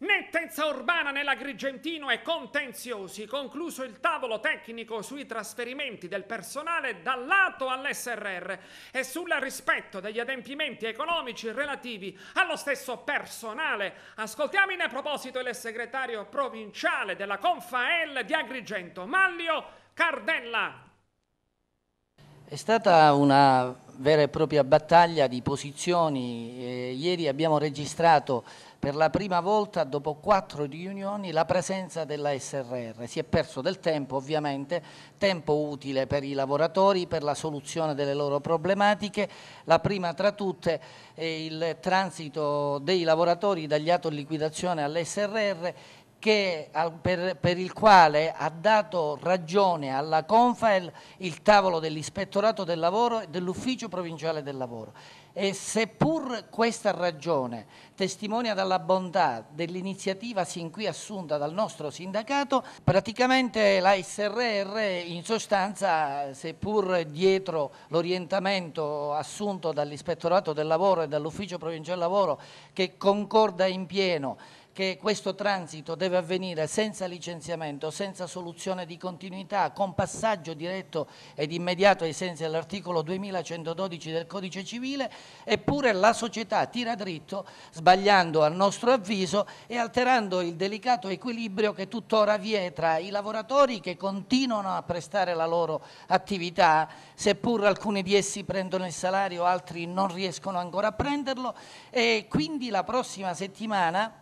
Nettezza urbana nell'Agrigentino e contenziosi, concluso il tavolo tecnico sui trasferimenti del personale dall'ATO all'SRR e sul rispetto degli adempimenti economici relativi allo stesso personale. Ascoltiamo in proposito il segretario provinciale della Confael di Agrigento, Maglio Cardella. È stata una vera e propria battaglia di posizioni. Eh, ieri abbiamo registrato per la prima volta dopo quattro riunioni la presenza della SRR. Si è perso del tempo ovviamente, tempo utile per i lavoratori, per la soluzione delle loro problematiche. La prima tra tutte è il transito dei lavoratori dagli atto liquidazione all'SRR che, per, per, il quale ha dato ragione alla Confael il tavolo dell'ispettorato del lavoro e dell'ufficio provinciale del lavoro. E seppur questa ragione testimonia dalla bontà dell'iniziativa sin qui assunta dal nostro sindacato, praticamente la SRR in sostanza, seppur dietro l'orientamento assunto dall'ispettorato del lavoro e dall'ufficio provinciale del lavoro che concorda in pieno che questo transito deve avvenire senza licenziamento, senza soluzione di continuità, con passaggio diretto ed immediato ai sensi dell'articolo 2112 del Codice Civile, eppure la società tira dritto, sbagliando a nostro avviso e alterando il delicato equilibrio che tuttora vi è tra i lavoratori che continuano a prestare la loro attività, seppur alcuni di essi prendono il salario, altri non riescono ancora a prenderlo e quindi la prossima settimana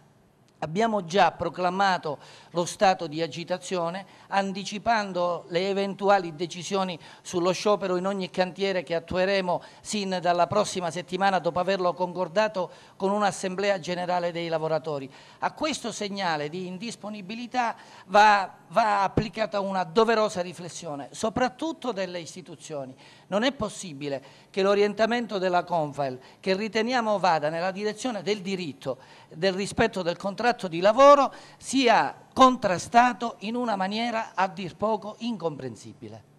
Abbiamo già proclamato lo stato di agitazione anticipando le eventuali decisioni sullo sciopero in ogni cantiere che attueremo sin dalla prossima settimana dopo averlo concordato con un'assemblea generale dei lavoratori. A questo segnale di indisponibilità va, va applicata una doverosa riflessione, soprattutto delle istituzioni. Non è possibile che l'orientamento della Confail, che riteniamo vada nella direzione del diritto, del rispetto del contratto, contratto di lavoro sia contrastato in una maniera a dir poco incomprensibile.